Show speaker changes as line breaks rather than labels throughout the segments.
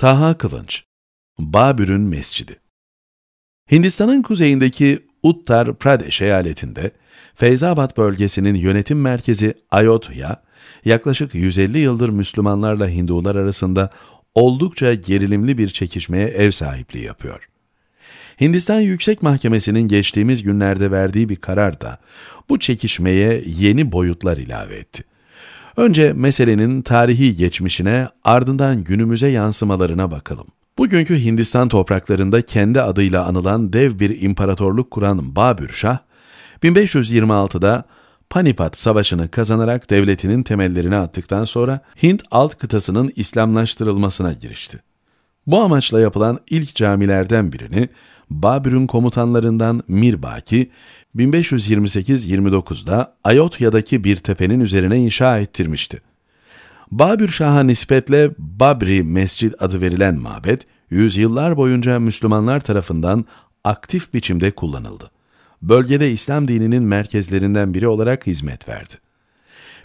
Taha Kılınç Babür'ün Mescidi Hindistan'ın kuzeyindeki Uttar Pradesh eyaletinde Feyzabad bölgesinin yönetim merkezi Ayodhya, yaklaşık 150 yıldır Müslümanlarla Hindular arasında oldukça gerilimli bir çekişmeye ev sahipliği yapıyor. Hindistan Yüksek Mahkemesi'nin geçtiğimiz günlerde verdiği bir karar da bu çekişmeye yeni boyutlar ilave etti. Önce meselenin tarihi geçmişine ardından günümüze yansımalarına bakalım. Bugünkü Hindistan topraklarında kendi adıyla anılan dev bir imparatorluk kuran Babür Şah, 1526'da Panipat Savaşı'nı kazanarak devletinin temellerini attıktan sonra Hint alt kıtasının İslamlaştırılmasına girişti. Bu amaçla yapılan ilk camilerden birini Babür'ün komutanlarından Mirbaki 1528-29'da Ayotya'daki bir tepenin üzerine inşa ettirmişti. Babür Şah'a nispetle Babri Mescid adı verilen mabet, yüzyıllar boyunca Müslümanlar tarafından aktif biçimde kullanıldı. Bölgede İslam dininin merkezlerinden biri olarak hizmet verdi.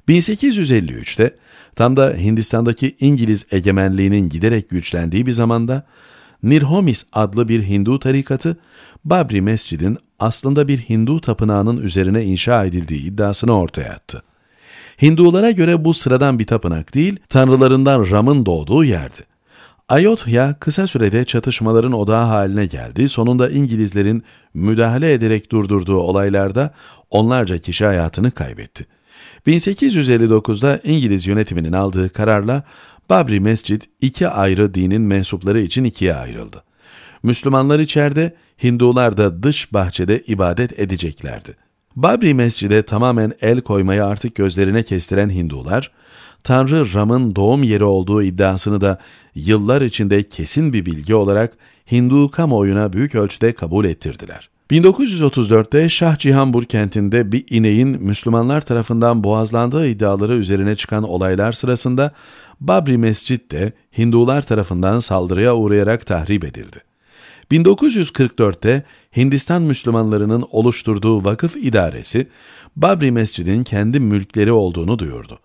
1853'te Tam da Hindistan'daki İngiliz egemenliğinin giderek güçlendiği bir zamanda Nirhomis adlı bir Hindu tarikatı Babri Mescid'in aslında bir Hindu tapınağının üzerine inşa edildiği iddiasını ortaya attı. Hindulara göre bu sıradan bir tapınak değil, tanrılarından Ram'ın doğduğu yerdi. Ayodhya kısa sürede çatışmaların odağı haline geldi. Sonunda İngilizlerin müdahale ederek durdurduğu olaylarda onlarca kişi hayatını kaybetti. 1859'da İngiliz yönetiminin aldığı kararla Babri Mescid iki ayrı dinin mensupları için ikiye ayrıldı. Müslümanlar içeride, Hindular da dış bahçede ibadet edeceklerdi. Babri Mescid'e tamamen el koymayı artık gözlerine kestiren Hindular, Tanrı Ram'ın doğum yeri olduğu iddiasını da yıllar içinde kesin bir bilgi olarak Hindu kamuoyuna büyük ölçüde kabul ettirdiler. 1934'te Şah Cihanbur kentinde bir ineğin Müslümanlar tarafından boğazlandığı iddiaları üzerine çıkan olaylar sırasında Babri Mescid de Hindular tarafından saldırıya uğrayarak tahrip edildi. 1944'te Hindistan Müslümanlarının oluşturduğu vakıf idaresi Babri Mescid'in kendi mülkleri olduğunu duyurdu.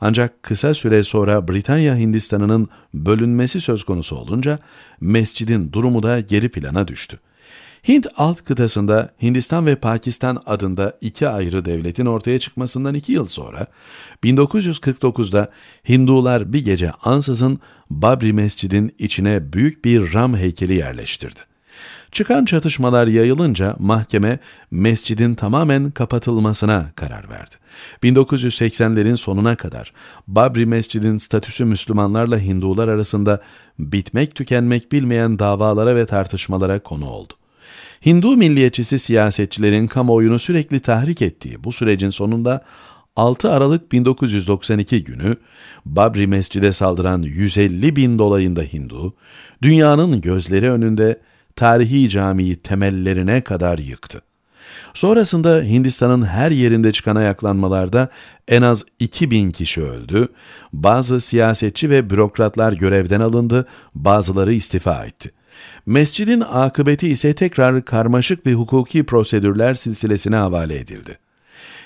Ancak kısa süre sonra Britanya Hindistan'ının bölünmesi söz konusu olunca mescidin durumu da geri plana düştü. Hint alt kıtasında Hindistan ve Pakistan adında iki ayrı devletin ortaya çıkmasından iki yıl sonra 1949'da Hindular bir gece ansızın Babri Mescid'in içine büyük bir Ram heykeli yerleştirdi. Çıkan çatışmalar yayılınca mahkeme mescidin tamamen kapatılmasına karar verdi. 1980'lerin sonuna kadar Babri Mescid'in statüsü Müslümanlarla Hindular arasında bitmek tükenmek bilmeyen davalara ve tartışmalara konu oldu. Hindu milliyetçisi siyasetçilerin kamuoyunu sürekli tahrik ettiği bu sürecin sonunda 6 Aralık 1992 günü Babri Mescid'e saldıran 150 bin dolayında Hindu, dünyanın gözleri önünde tarihi camiyi temellerine kadar yıktı. Sonrasında Hindistan'ın her yerinde çıkan ayaklanmalarda en az 2000 kişi öldü, bazı siyasetçi ve bürokratlar görevden alındı, bazıları istifa etti. Mescidin akıbeti ise tekrar karmaşık bir hukuki prosedürler silsilesine havale edildi.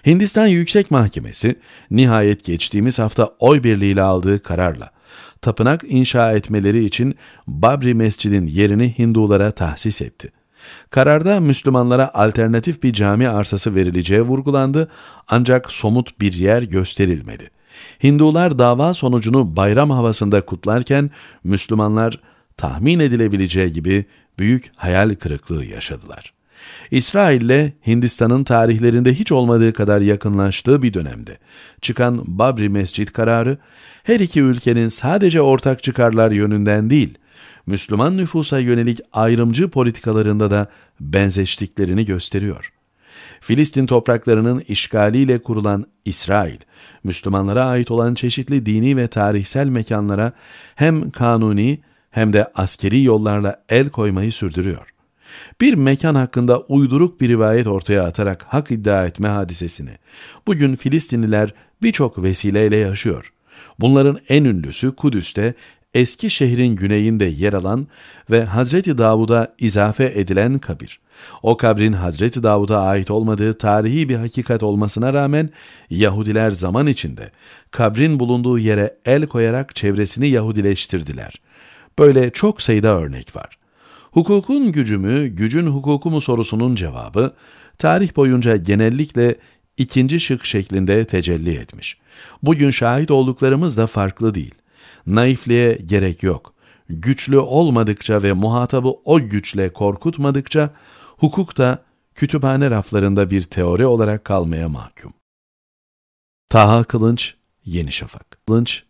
Hindistan Yüksek Mahkemesi nihayet geçtiğimiz hafta oy birliğiyle aldığı kararla tapınak inşa etmeleri için Babri Mescid'in yerini Hindulara tahsis etti. Kararda Müslümanlara alternatif bir cami arsası verileceği vurgulandı ancak somut bir yer gösterilmedi. Hindular dava sonucunu bayram havasında kutlarken Müslümanlar tahmin edilebileceği gibi büyük hayal kırıklığı yaşadılar. İsrail ile Hindistan'ın tarihlerinde hiç olmadığı kadar yakınlaştığı bir dönemde çıkan Babri Mescid kararı her iki ülkenin sadece ortak çıkarlar yönünden değil, Müslüman nüfusa yönelik ayrımcı politikalarında da benzeştiklerini gösteriyor. Filistin topraklarının işgaliyle kurulan İsrail, Müslümanlara ait olan çeşitli dini ve tarihsel mekanlara hem kanuni hem de askeri yollarla el koymayı sürdürüyor. Bir mekan hakkında uyduruk bir rivayet ortaya atarak hak iddia etme hadisesini bugün Filistinliler birçok vesileyle yaşıyor. Bunların en ünlüsü Kudüs'te eski şehrin güneyinde yer alan ve Hazreti Davud'a izafe edilen kabir. O kabrin Hazreti Davud'a ait olmadığı tarihi bir hakikat olmasına rağmen Yahudiler zaman içinde kabrin bulunduğu yere el koyarak çevresini Yahudileştirdiler. Böyle çok sayıda örnek var. Hukukun gücü mü, gücün hukuku mu sorusunun cevabı, tarih boyunca genellikle ikinci şık şeklinde tecelli etmiş. Bugün şahit olduklarımız da farklı değil. Naifliğe gerek yok. Güçlü olmadıkça ve muhatabı o güçle korkutmadıkça, hukuk da kütüphane raflarında bir teori olarak kalmaya mahkum. Taha Kılınç, Yeni Şafak. Kılınç,